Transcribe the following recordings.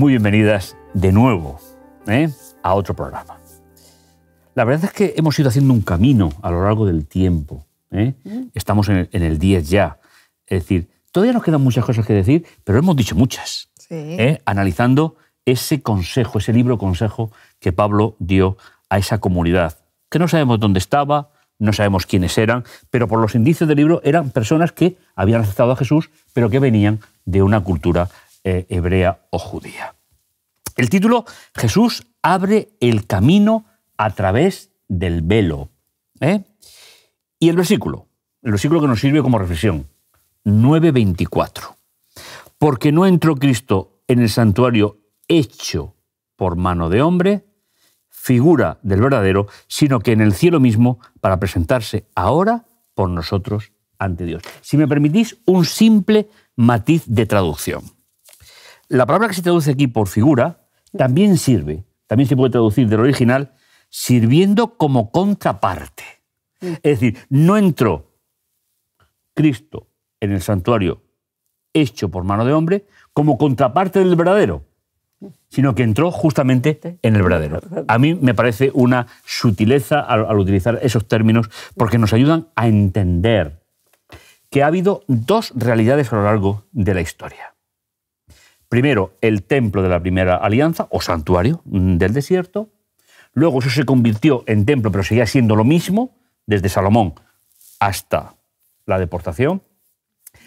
muy bienvenidas de nuevo ¿eh? a otro programa. La verdad es que hemos ido haciendo un camino a lo largo del tiempo. ¿eh? Mm. Estamos en el, 10 ya. Es decir, todavía nos quedan muchas cosas que decir, pero hemos dicho muchas. ¿eh? Analizando ese consejo, ese libro consejo que Pablo dio a esa comunidad, que no sabemos dónde estaba, no sabemos quiénes eran, pero por los indicios del libro eran personas que habían aceptado a Jesús, pero que venían de una cultura eh, hebrea o judía. El título, Jesús abre el camino a través del velo. ¿eh? Y el versículo, el versículo que nos sirve como reflexión, 9.24. Porque no entró Cristo en el santuario hecho por mano de hombre, figura del verdadero, sino que en el cielo mismo para presentarse ahora por nosotros ante Dios. Si me permitís un simple matiz de traducción. La palabra que se traduce aquí por figura también sirve, también se puede traducir del original, sirviendo como contraparte. Es decir, no entró Cristo en el santuario hecho por mano de hombre como contraparte del verdadero, sino que entró justamente en el verdadero. A mí me parece una sutileza al, al utilizar esos términos porque nos ayudan a entender que ha habido dos realidades a lo largo de la historia primero el templo de la primera alianza o santuario mm, del desierto, luego eso se convirtió en templo, pero seguía siendo lo mismo desde Salomón hasta la deportación,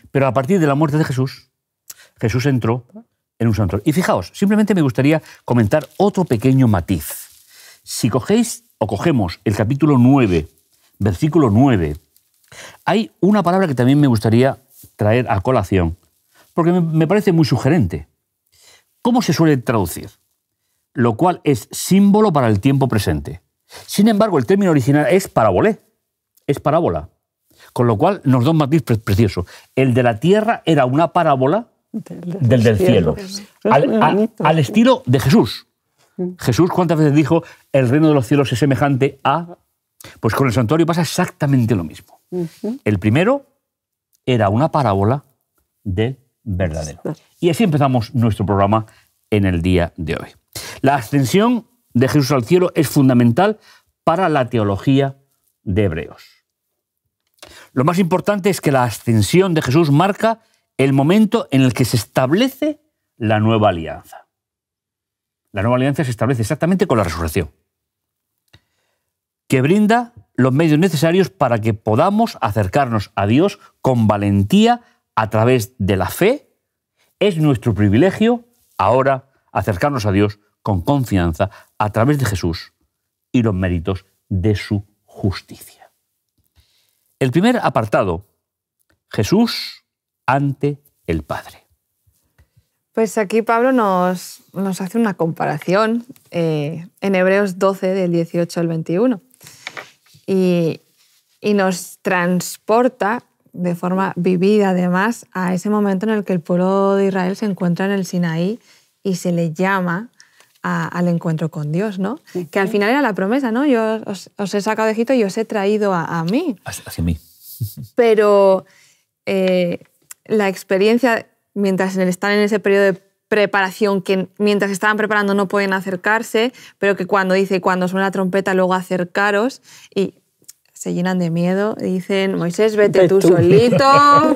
pero a partir de la muerte de Jesús, Jesús entró en un santuario. Y fijaos, simplemente me gustaría comentar otro pequeño matiz. Si cogéis o cogemos el capítulo 9, versículo 9, hay una palabra que también me gustaría traer a colación, porque me parece muy sugerente. ¿Cómo se suele traducir? Lo cual es símbolo para el tiempo presente. Sin embargo, el término original es parábola. Es parábola. Con lo cual nos da un matiz precioso. El de la tierra era una parábola del, del, cielo. Al, estilo de Jesús. Jesús cuántas veces dijo, el reino de los cielos es semejante a... Pues con el santuario pasa exactamente lo mismo. El primero era una parábola del verdadero. Y así empezamos nuestro programa en el día de hoy. La ascensión de Jesús al cielo es fundamental para la teología de Hebreos. Lo más importante es que la ascensión de Jesús marca el momento en el que se establece la nueva alianza. La nueva alianza se establece exactamente con la resurrección, que brinda los medios necesarios para que podamos acercarnos a Dios con valentía a través de la fe, es nuestro privilegio ahora acercarnos a Dios con confianza a través de Jesús y los méritos de su justicia. El primer apartado, Jesús ante el Padre. Pues aquí Pablo nos, hace una comparación eh, en Hebreos 12, del 18 al 21, y nos transporta de forma vivida además a ese momento en el que el pueblo de Israel se encuentra en el Sinaí y se le llama al encuentro con Dios, ¿no? Que al final era la promesa, ¿no? Yo os, he sacado de Egipto y os he traído a, mí. Hacia mí. Pero eh, la experiencia, mientras están en ese periodo de preparación, que mientras estaban preparando no pueden acercarse, pero que cuando dice, cuando suena la trompeta, luego acercaros, se llenan de miedo dicen, Moisés, vete, tú, solito.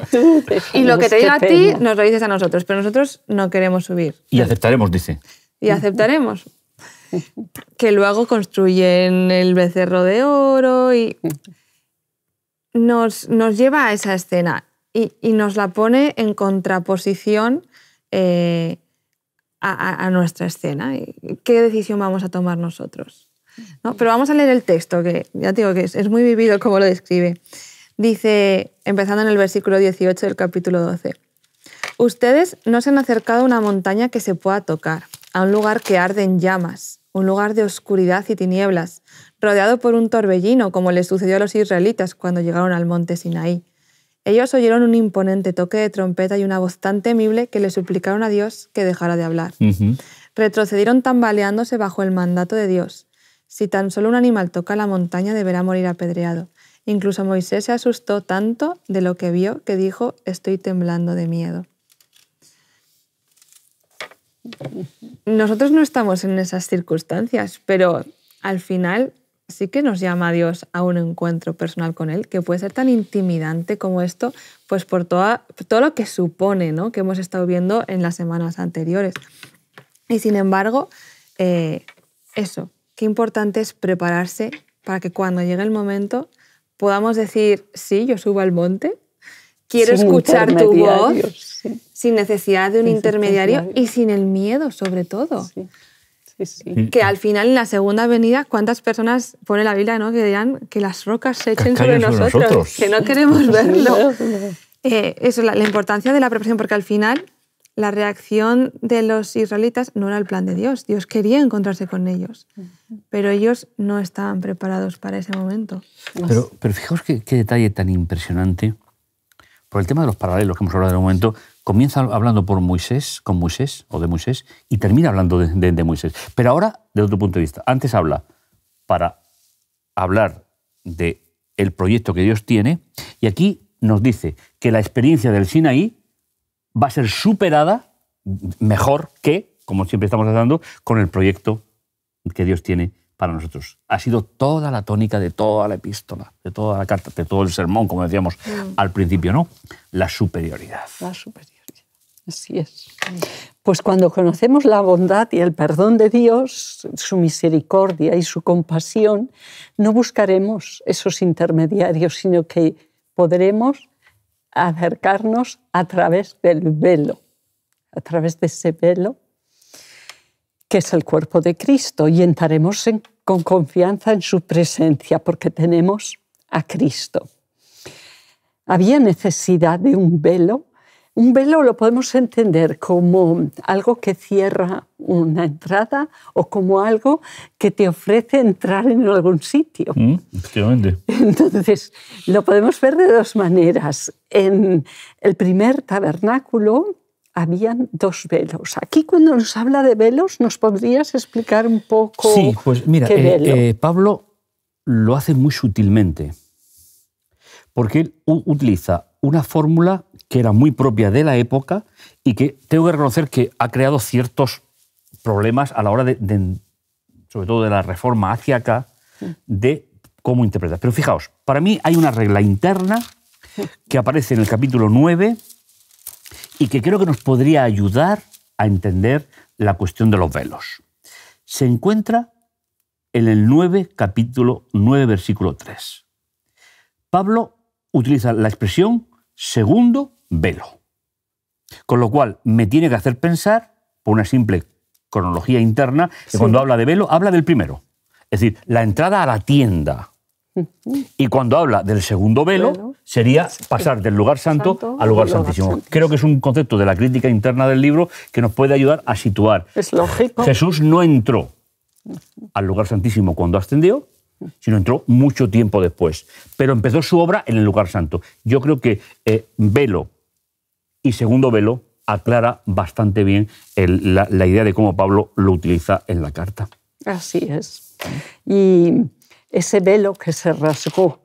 y lo pues que te diga a ti nos lo dices a nosotros, pero nosotros no queremos subir. Y aceptaremos, dice. Y aceptaremos. que luego construyen el becerro de oro y nos, nos lleva a esa escena y, nos la pone en contraposición eh, a, a, nuestra escena. ¿Qué decisión vamos a tomar nosotros? Pero vamos a leer el texto, que ya digo que es, muy vivido como lo describe. Dice, empezando en el versículo 18 del capítulo 12, Ustedes no se han acercado a una montaña que se pueda tocar, a un lugar que arde en llamas, un lugar de oscuridad y tinieblas, rodeado por un torbellino, como le sucedió a los israelitas cuando llegaron al monte Sinaí. Ellos oyeron un imponente toque de trompeta y una voz tan temible que le suplicaron a Dios que dejara de hablar. Retrocedieron tambaleándose bajo el mandato de Dios. Si tan solo un animal toca la montaña deberá morir apedreado. Incluso Moisés se asustó tanto de lo que vio que dijo, estoy temblando de miedo. Nosotros no estamos en esas circunstancias, pero al final sí que nos llama a Dios a un encuentro personal con Él, que puede ser tan intimidante como esto, pues por todo lo que supone, Que hemos estado viendo en las semanas anteriores. Y sin embargo, eh, eso, qué importante es prepararse para que cuando llegue el momento podamos decir, sí, yo subo al monte, quiero escuchar tu voz, sin necesidad de un intermediario y sin el miedo, sobre todo. Mm, que mm. al final, en la segunda venida, ¿cuántas personas pone la Biblia ¿no? que dirán que las rocas se echen sobre, nosotros, Que no queremos verlo. Eh, eso, es la importancia de la preparación, porque al final la reacción de los israelitas no era el plan de Dios. Dios quería encontrarse con ellos, pero ellos no estaban preparados para ese momento. Pero, pero fijaos qué, detalle tan impresionante. Por el tema de los paralelos que hemos hablado en un momento, comienza hablando por Moisés, con Moisés o de Moisés, y termina hablando de, Moisés. Pero ahora, de otro punto de vista, antes habla para hablar de el proyecto que Dios tiene, y aquí nos dice que la experiencia del Sinaí va a ser superada mejor que, como siempre estamos hablando, con el proyecto que Dios tiene para nosotros. Ha sido toda la tónica de toda la epístola, de toda la carta, de todo el sermón, como decíamos mm. al principio, ¿no? La superioridad. La superioridad. Así es. Pues cuando conocemos la bondad y el perdón de Dios, su misericordia y su compasión, no buscaremos esos intermediarios, sino que podremos acercarnos a través del velo, a través de ese velo que es el cuerpo de Cristo y entraremos con confianza en su presencia porque tenemos a Cristo. Había necesidad de un velo un velo lo podemos entender como algo que cierra una entrada o como algo que te ofrece entrar en algún sitio. Mm, efectivamente. Entonces, lo podemos ver de dos maneras. En el primer tabernáculo habían dos velos. Aquí cuando nos habla de velos, ¿nos podrías explicar un poco? Sí, pues mira, eh, eh, Pablo lo hace muy sutilmente, porque él utiliza una fórmula que era muy propia de la época y que tengo que reconocer que ha creado ciertos problemas a la hora de, sobre todo de la reforma hacia acá, mm. de cómo interpretar. Pero fijaos, para mí hay una regla interna mm. que aparece en el capítulo 9 y que creo que nos podría ayudar a entender la cuestión de los velos. Se encuentra en el 9, capítulo 9, versículo 3. Pablo utiliza la expresión segundo velo. Con lo cual, me tiene que hacer pensar, por una simple cronología interna, que cuando habla de velo, habla del primero. Es decir, la entrada a la tienda. Y cuando habla del segundo velo, sería pasar del lugar santo, al lugar santísimo. Creo que es un concepto de la crítica interna del libro que nos puede ayudar a situar. Es lógico. Jesús no entró al lugar santísimo cuando ascendió, sino entró mucho tiempo después. Pero empezó su obra en el lugar santo. Yo creo que eh, velo, y segundo velo aclara bastante bien la, idea de cómo Pablo lo utiliza en la carta. Así es. Y ese velo que se rasgó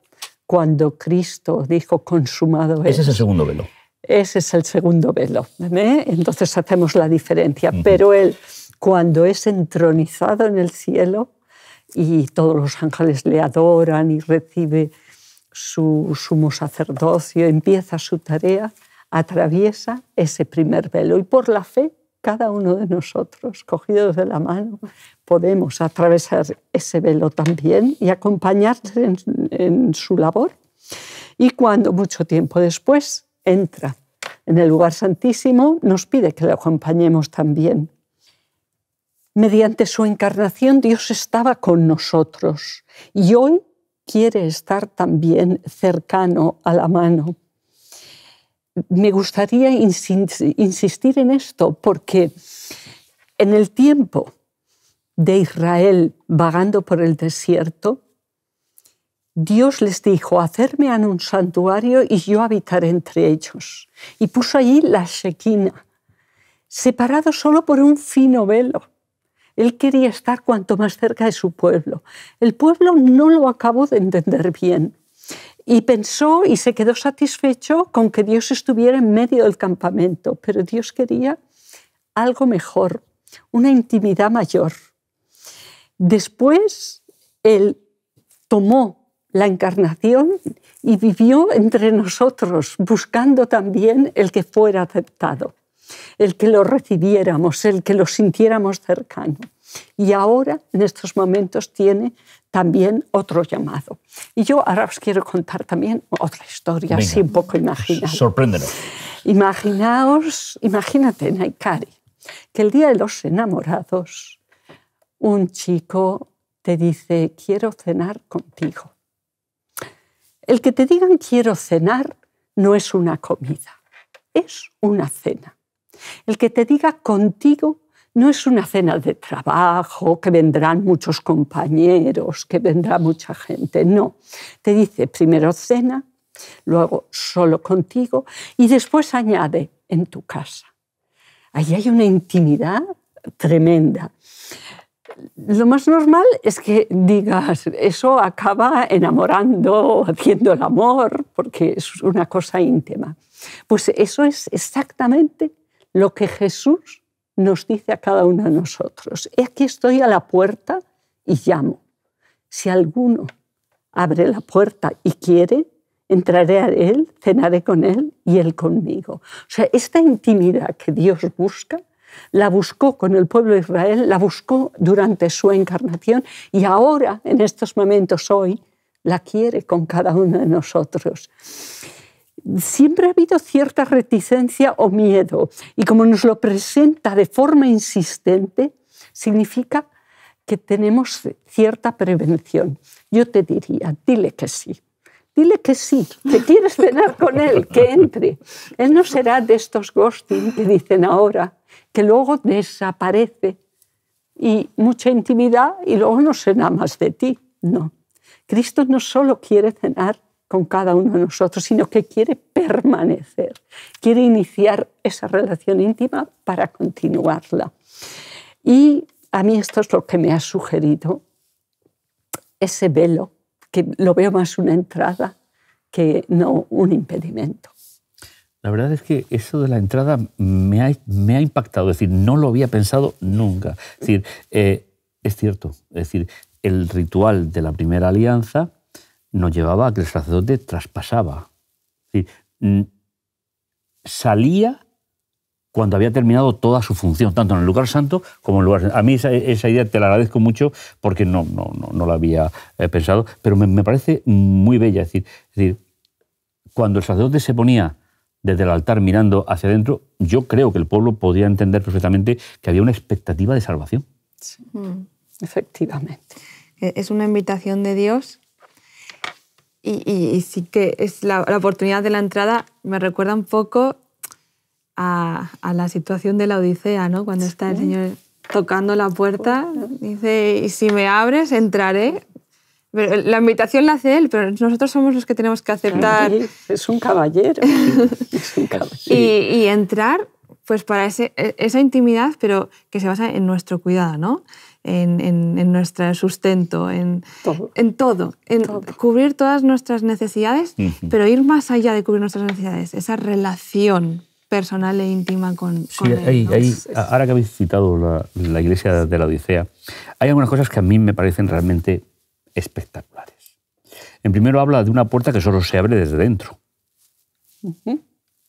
cuando Cristo dijo consumado es. Ese es el segundo velo. Ese es el segundo velo. ¿eh? Entonces hacemos la diferencia. Pero él, cuando es entronizado en el cielo y todos los ángeles le adoran y recibe su sumo sacerdocio, empieza su tarea, atraviesa ese primer velo y por la fe cada uno de nosotros, cogidos de la mano, podemos atravesar ese velo también y acompañarse en, en su labor. Y cuando mucho tiempo después entra en el lugar santísimo, nos pide que le acompañemos también. Mediante su encarnación Dios estaba con nosotros y hoy quiere estar también cercano a la mano me gustaría insistir en esto porque en el tiempo de Israel vagando por el desierto, Dios les dijo, hacerme en un santuario y yo habitaré entre ellos. Y puso allí la Shekinah, separado solo por un fino velo. Él quería estar cuanto más cerca de su pueblo. El pueblo no lo acabó de entender bien. Y pensó y se quedó satisfecho con que Dios estuviera en medio del campamento, pero Dios quería algo mejor, una intimidad mayor. Después, Él tomó la encarnación y vivió entre nosotros, buscando también el que fuera aceptado, el que lo recibiéramos, el que lo sintiéramos cercano. Y ahora, en estos momentos, tiene también otro llamado. Y yo ahora os quiero contar también otra historia, así un poco imaginada. Sorpréndenos. Imaginaos, imagínate, Naikari, que el día de los enamorados, un chico te dice, quiero cenar contigo. El que te digan quiero cenar no es una comida, es una cena. El que te diga contigo no es una cena de trabajo, que vendrán muchos compañeros, que vendrá mucha gente, no. Te dice primero cena, luego solo contigo y después añade en tu casa. Ahí hay una intimidad tremenda. Lo más normal es que digas, eso acaba enamorando, haciendo el amor, porque es una cosa íntima. Pues eso es exactamente lo que Jesús nos dice a cada uno de nosotros, aquí estoy a la puerta y llamo. Si alguno abre la puerta y quiere, entraré a él, cenaré con él y él conmigo. O sea, esta intimidad que Dios busca, la buscó con el pueblo de Israel, la buscó durante su encarnación y ahora, en estos momentos hoy, la quiere con cada uno de nosotros siempre ha habido cierta reticencia o miedo. Y como nos lo presenta de forma insistente, significa que tenemos cierta prevención. Yo te diría, dile que sí. Dile que sí, que quieres cenar con él, que entre. Él no será de estos ghosting que dicen ahora, que luego desaparece y mucha intimidad y luego no nada más de ti. No. Cristo no solo quiere cenar, con cada uno de nosotros, sino que quiere permanecer, quiere iniciar esa relación íntima para continuarla. Y a mí esto es lo que me ha sugerido ese velo, que lo veo más una entrada que no un impedimento. La verdad es que eso de la entrada me ha, impactado, es decir, no lo había pensado nunca. Es decir, eh, es cierto, es decir, el ritual de la primera alianza nos llevaba a que el sacerdote traspasaba. Mm, salía cuando había terminado toda su función, tanto en el lugar santo como en el lugar A mí esa, idea te la agradezco mucho porque no, no, no, la había eh, pensado, pero me, parece muy bella. decir, decir, cuando el sacerdote se ponía desde el altar mirando hacia adentro, yo creo que el pueblo podía entender perfectamente que había una expectativa de salvación. Sí, mm, efectivamente. E-, es una invitación de Dios y, sí que es la, oportunidad de la entrada me recuerda un poco a, la situación de la Odisea, ¿no? Cuando está el Señor tocando la puerta, dice, y si me abres, entraré. la invitación la hace él, pero nosotros somos los que tenemos que aceptar. es un caballero. Y, entrar, pues para e, esa intimidad, pero que se basa en nuestro cuidado, ¿no? en, nuestro sustento, en todo, en, todo, en cubrir todas nuestras necesidades, pero ir más allá de cubrir nuestras necesidades, esa relación personal e íntima con, su ahora que habéis citado la, iglesia de la Odisea, hay algunas cosas que a mí me parecen realmente espectaculares. En primero habla de una puerta que solo se abre desde dentro,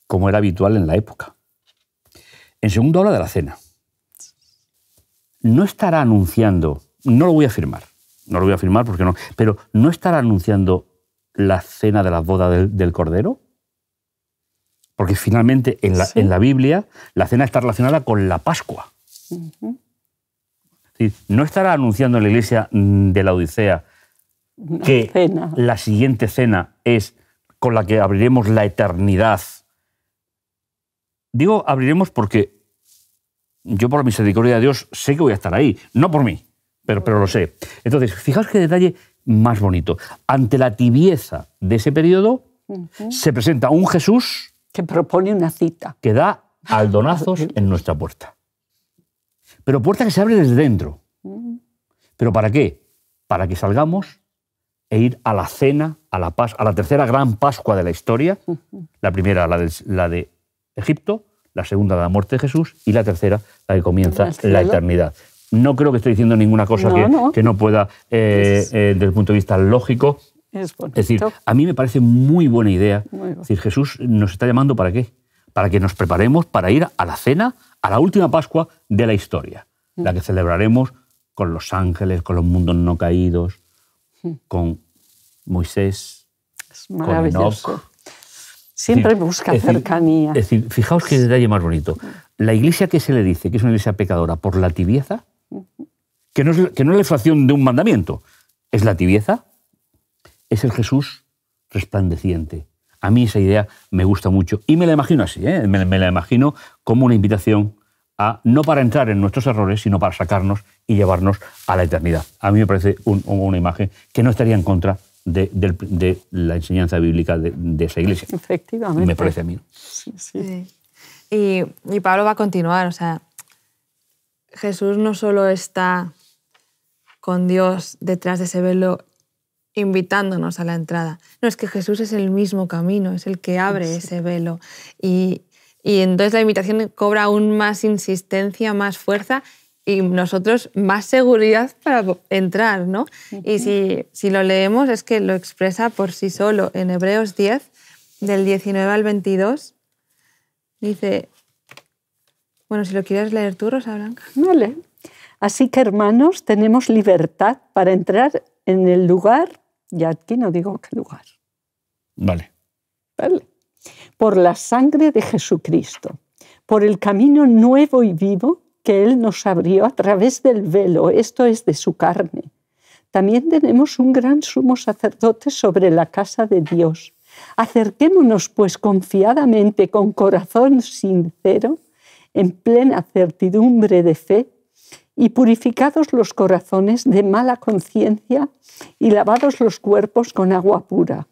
como era habitual en la época. En segundo habla de la cena no estará anunciando, no lo voy a firmar, no lo voy a afirmar porque no, pero no estará anunciando la cena de la boda del, Cordero. Porque finalmente en la, Biblia la cena está relacionada con la Pascua. no estará anunciando en la iglesia mm, de la Odisea que la siguiente cena es con la que abriremos la eternidad. Digo abriremos porque yo por la misericordia de Dios sé que voy a estar ahí, no por mí, pero, pero lo sé. Entonces, fijaos qué detalle más bonito. Ante la tibieza de ese periodo, se presenta un Jesús que propone una cita. Que da aldonazos en nuestra puerta. Pero puerta que se abre desde dentro. Mm. ¿Pero para qué? Para que salgamos e ir a la cena, a la, a la tercera gran Pascua de la historia, la primera, la de Egipto, la segunda la muerte de Jesús y la tercera la que comienza la eternidad. No creo que estoy diciendo ninguna cosa que, no. que, no. pueda, eh, eh, desde el punto de vista lógico. Es, decir, a mí me parece muy buena idea. decir, Jesús nos está llamando para qué? Para que nos preparemos para ir a la cena, a la última Pascua de la historia, la que celebraremos con los ángeles, con los mundos no caídos, mm. con Moisés, con Siempre busca cercanía. Decir, es decir, fijaos qué detalle más bonito. La iglesia que se le dice que es una iglesia pecadora por la tibieza, que no es, que no la fracción de un mandamiento, es la tibieza, es el Jesús resplandeciente. A mí esa idea me gusta mucho y me la imagino así, ¿eh? me, la imagino como una invitación a, no para entrar en nuestros errores, sino para sacarnos y llevarnos a la eternidad. A mí me parece una imagen que no estaría en contra de, la enseñanza bíblica de, esa iglesia. Efectivamente. Me parece a mí. Sí, sí. Y, Pablo va a continuar, o sea, Jesús no solo está con Dios detrás de ese velo invitándonos a la entrada. No, es que Jesús es el mismo camino, es el que abre ese velo. Y, y entonces la invitación cobra aún más insistencia, más fuerza y nosotros más seguridad para entrar, ¿no? Y si, si, lo leemos es que lo expresa por sí solo. En Hebreos 10, del 19 al 22, dice, bueno, si lo quieres leer tú, Rosa Blanca. Vale. Así que, hermanos, tenemos libertad para entrar en el lugar, y aquí no digo qué lugar. Vale. Vale. Por la sangre de Jesucristo, por el camino nuevo y vivo que Él nos abrió a través del velo, esto es de su carne. También tenemos un gran sumo sacerdote sobre la casa de Dios. Acerquémonos pues confiadamente, con corazón sincero, en plena certidumbre de fe, y purificados los corazones de mala conciencia y lavados los cuerpos con agua pura.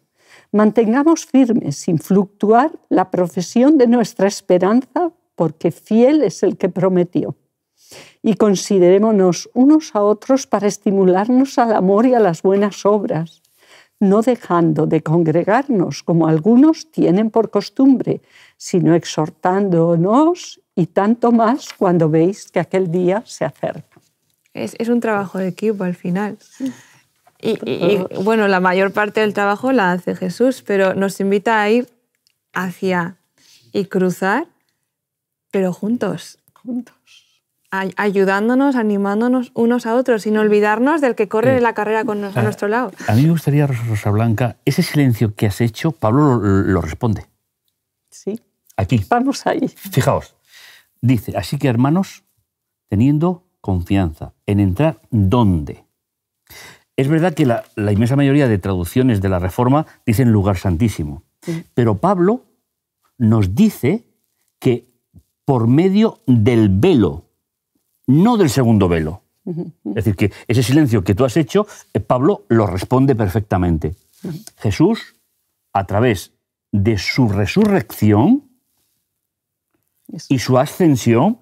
Mantengamos firmes, sin fluctuar, la profesión de nuestra esperanza, porque fiel es el que prometió y considerémonos unos a otros para estimularnos al amor y a las buenas obras, no dejando de congregarnos como algunos tienen por costumbre, sino exhortándonos y tanto más cuando veis que aquel día se acerca. Es, un trabajo de equipo al final. Y, y bueno, la mayor parte del trabajo la hace Jesús, pero nos invita a ir hacia y cruzar, pero juntos. Juntos ayudándonos, animándonos unos a otros, sin olvidarnos del que corre la carrera con a, ah, nuestro lado. A mí me gustaría, Rosa Blanca, ese silencio que has hecho, Pablo lo, responde. Sí. Aquí. Vamos ahí. Fijaos. Dice, así que hermanos, teniendo confianza en entrar dónde. Es verdad que la, inmensa mayoría de traducciones de la Reforma dicen lugar santísimo, pero Pablo nos dice que por medio del velo, no del segundo velo. Es decir, que ese silencio que tú has hecho, eh, Pablo lo responde perfectamente. Jesús, a través de su resurrección y su ascensión,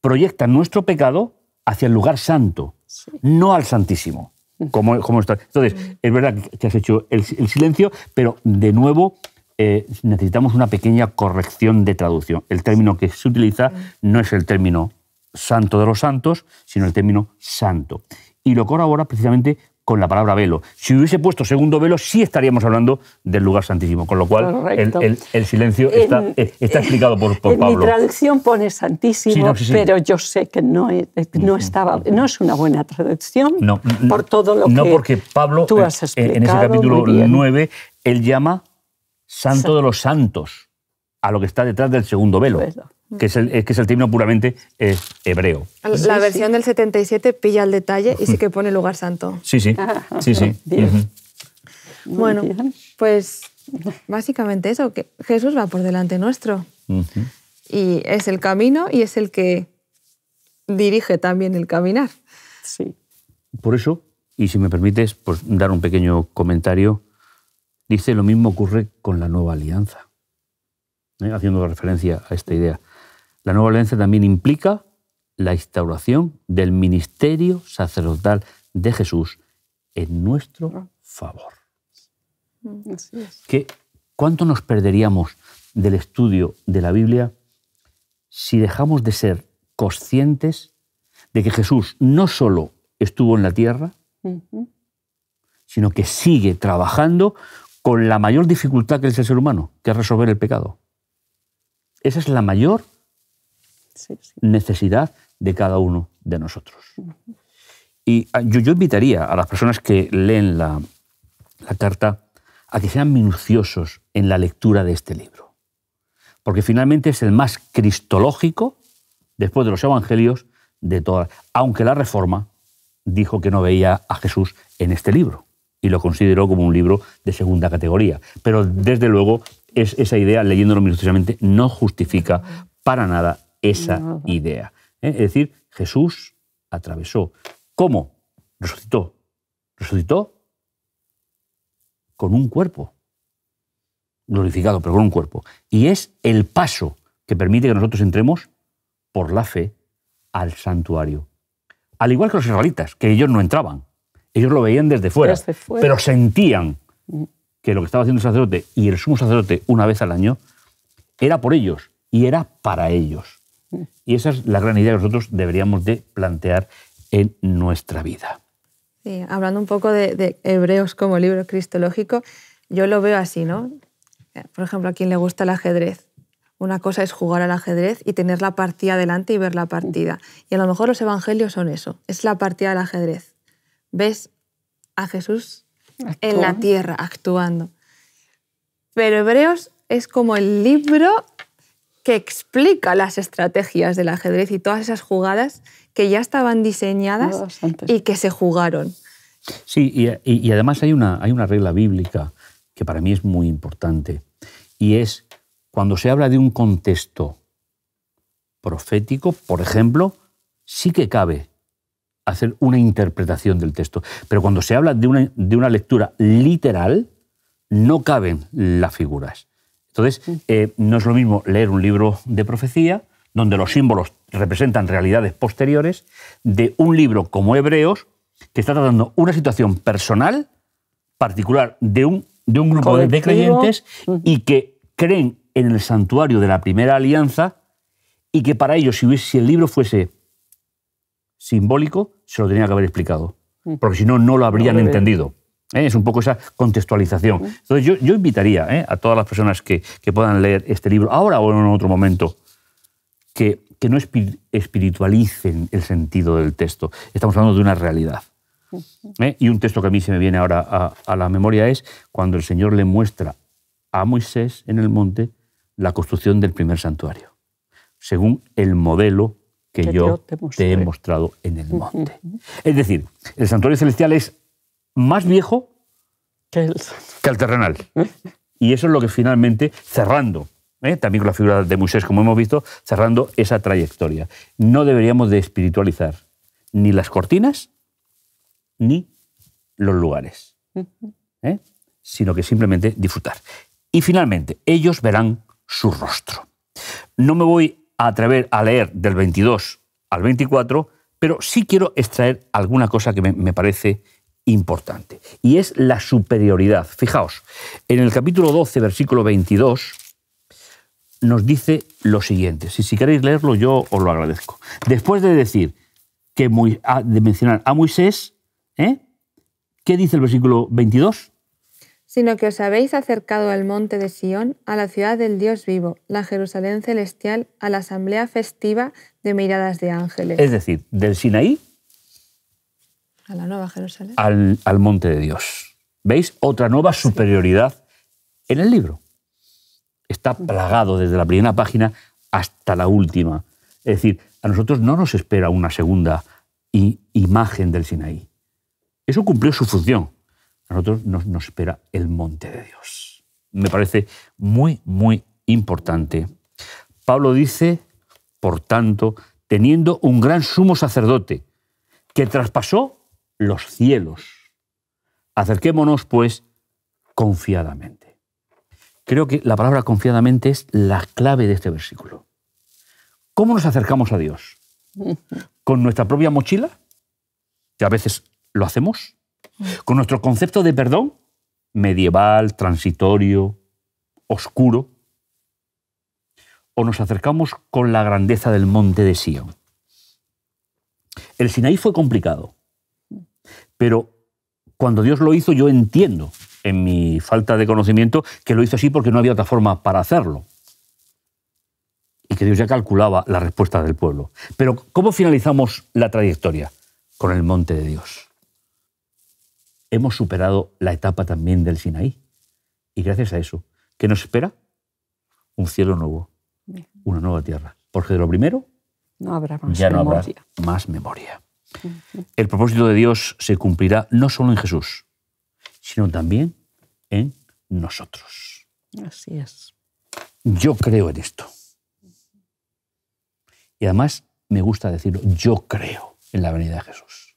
proyecta nuestro pecado hacia el lugar santo, no al santísimo. Como, como está. Entonces, es verdad que has hecho el, silencio, pero de nuevo eh, necesitamos una pequeña corrección de traducción. El término que se utiliza no es el término santo de los santos, sino el término santo. Y lo corrobora precisamente con la palabra velo. Si hubiese puesto segundo velo, sí estaríamos hablando del lugar santísimo, con lo cual el, silencio está, explicado por, por en Mi traducción pone santísimo, pero yo sé que no, no, estaba, no es una buena traducción no, por todo lo que No, porque Pablo, eh, eh, en ese capítulo 9, él llama santo de los santos a lo que está detrás del segundo velo que es el, que es el término puramente eh, hebreo. Ah, la versión del 77 pilla el detalle y sí que pone lugar santo. Sí, sí. Ah, sí, sí. Bueno, pues básicamente eso, que Jesús va por delante nuestro. Y es el camino y es el que dirige también el caminar. Sí. Por eso, y si me permites, pues dar un pequeño comentario. Dice, lo mismo ocurre con la nueva alianza, ¿eh? haciendo referencia a esta idea la nueva alianza también implica la instauración del ministerio sacerdotal de Jesús en nuestro ah. favor. Mm, ¿Qué, ¿Cuánto nos perderíamos del estudio de la Biblia si dejamos de ser conscientes de que Jesús no solo estuvo en la tierra, sino que sigue trabajando con la mayor dificultad que es el ser humano, que es resolver el pecado? Esa es la mayor necesidad de cada uno de nosotros. Y ah, yo, invitaría a las personas que leen la, carta a que sean minuciosos en la lectura de este libro, porque finalmente es el más cristológico, después de los evangelios, de todas, aunque la Reforma dijo que no veía a Jesús en este libro y lo consideró como un libro de segunda categoría. Pero desde luego esa idea, leyéndolo minuciosamente, no justifica para nada esa idea. ¿eh? Es decir, Jesús atravesó. ¿Cómo? Resucitó. Resucitó con un cuerpo glorificado, pero con un cuerpo. Y es el paso que permite que nosotros entremos por la fe al santuario. Al igual que los israelitas, que ellos no entraban, ellos lo veían desde fuera, pero sentían mm. que lo que estaba haciendo el sacerdote y el sumo sacerdote una vez al año era por ellos y era para ellos. Y esa es la gran idea que nosotros deberíamos de plantear en nuestra vida. hablando un poco de, Hebreos como libro cristológico, yo lo veo así, ¿no? Eh, por ejemplo, a quien le gusta el ajedrez. Una cosa es jugar al ajedrez y tener la partida adelante y ver la partida. Y a lo mejor los evangelios son eso, es la partida del ajedrez. Ves a Jesús en la tierra actuando. Pero Hebreos es como el libro explica las estrategias del ajedrez y todas esas jugadas que ya estaban diseñadas y que se jugaron. Sí, y, además hay una, hay una regla bíblica que para mí es muy importante, y es cuando se habla de un contexto profético, por ejemplo, sí que cabe hacer una interpretación del texto, pero cuando se habla de de una lectura literal, no caben las figuras. Entonces, mm. eh, no es lo mismo leer un libro de profecía, donde los símbolos representan realidades posteriores, de un libro como Hebreos, que está tratando una situación personal, particular, de un, de un grupo de creyentes y que creen en el santuario de la primera alianza y que para ellos, si, el libro fuese simbólico, se lo tenía que haber explicado, mm. porque si no, no lo habrían entendido. ¿eh? Es un poco esa contextualización. Entonces yo, invitaría ¿eh? a todas las personas que, puedan leer este libro, ahora o en otro momento, que, que, no espiritualicen el sentido del texto. Estamos hablando de una realidad. ¿eh? Y un texto que a mí se me viene ahora a, la memoria es cuando el Señor le muestra a Moisés en el monte la construcción del primer santuario, según el modelo que, yo, te he mostrado en el monte. Es decir, el santuario celestial es más viejo que el, terrenal. Y eso es lo que finalmente, cerrando, ¿eh? también con la figura de Moisés, como hemos visto, cerrando esa trayectoria. No deberíamos de espiritualizar ni las cortinas ni los lugares, ¿eh? sino que simplemente disfrutar. Y finalmente, ellos verán su rostro. No me voy a atrever a leer del 22 al 24, pero sí quiero extraer alguna cosa que me, parece importante, y es la superioridad. Fijaos, en el capítulo 12, versículo 22, nos dice lo siguiente, si, si queréis leerlo yo os lo agradezco. Después de decir que ah, de mencionar a Moisés, ¿eh? ¿qué dice el versículo 22? sino que os habéis acercado al monte de Sión, a la ciudad del Dios vivo, la Jerusalén celestial, a la asamblea festiva de miradas de ángeles. Es decir, del Sinaí a la Nueva Jerusalén. Al, monte de Dios. ¿Veis? Otra nueva superioridad en el libro. Está plagado desde la primera página hasta la última. Es decir, a nosotros no nos espera una segunda imagen del Sinaí. Eso cumplió su función. A nosotros nos espera el monte de Dios. Me parece muy, muy importante. Pablo dice, por tanto, teniendo un gran sumo sacerdote que traspasó los cielos. Acerquémonos, pues, confiadamente. Creo que la palabra confiadamente es la clave de este versículo. ¿Cómo nos acercamos a Dios? ¿Con nuestra propia mochila? Que a veces lo hacemos. ¿Con nuestro concepto de perdón? Medieval, transitorio, oscuro. ¿O nos acercamos con la grandeza del monte de Sion? El Sinaí fue complicado. Pero cuando Dios lo hizo, yo entiendo, en mi falta de conocimiento, que lo hizo así porque no había otra forma para hacerlo. Y que Dios ya calculaba la respuesta del pueblo. Pero ¿cómo finalizamos la trayectoria? Con el monte de Dios. Hemos superado la etapa también del Sinaí. Y gracias a eso, ¿qué nos espera? Un cielo nuevo, una nueva tierra. Porque de lo primero no más ya no habrá más memoria. El propósito de Dios se cumplirá no solo en Jesús, sino también en nosotros. Así es. Yo creo en esto. Y además me gusta decirlo, yo creo en la venida de Jesús.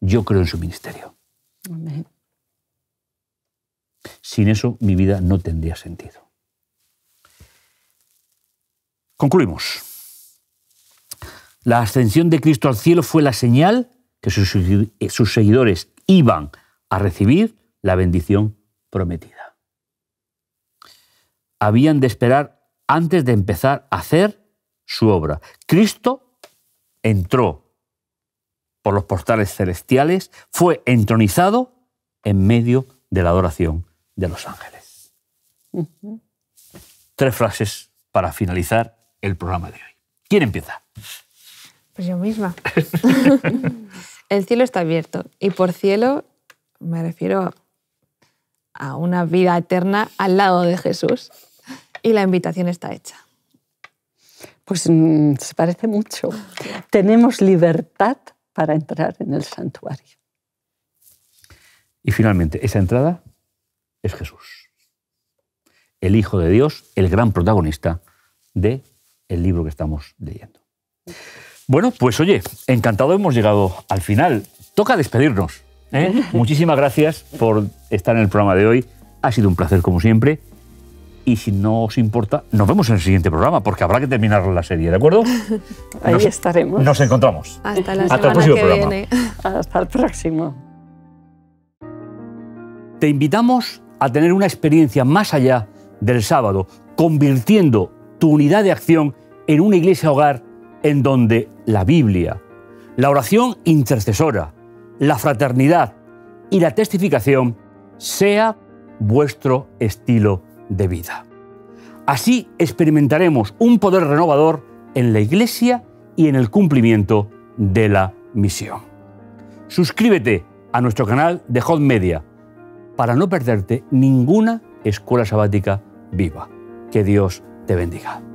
Yo creo en su ministerio. Amén. Sin eso mi vida no tendría sentido. Concluimos. La ascensión de Cristo al cielo fue la señal que eh, sus seguidores iban a recibir la bendición prometida. Habían de esperar antes de empezar a hacer su obra. Cristo entró por los portales celestiales, fue entronizado en medio de la adoración de los ángeles. Tres frases para finalizar el programa de hoy. ¿Quién empieza? Pues yo misma. el cielo está abierto y por cielo me refiero a una vida eterna al lado de Jesús y la invitación está hecha. Pues mm, se parece mucho. Tenemos libertad para entrar en el santuario. Y finalmente, esa entrada es Jesús, el Hijo de Dios, el gran protagonista de el libro que estamos leyendo. Bueno, pues oye, encantado hemos llegado al final. Toca despedirnos. ¿eh? Muchísimas gracias por estar en el programa de hoy. Ha sido un placer como siempre. Y si no os importa, nos vemos en el siguiente programa, porque habrá que terminar la serie, ¿de acuerdo? Ahí estaremos. Nos encontramos. Hasta la semana viene. Hasta el próximo. Te invitamos a tener una experiencia más allá del sábado, convirtiendo tu unidad de acción en una iglesia hogar en donde la Biblia, la oración intercesora, la fraternidad y la testificación sea vuestro estilo de vida. Así experimentaremos un poder renovador en la Iglesia y en el cumplimiento de la misión. Suscríbete a nuestro canal de Hot Media para no perderte ninguna escuela sabática viva. Que Dios te bendiga.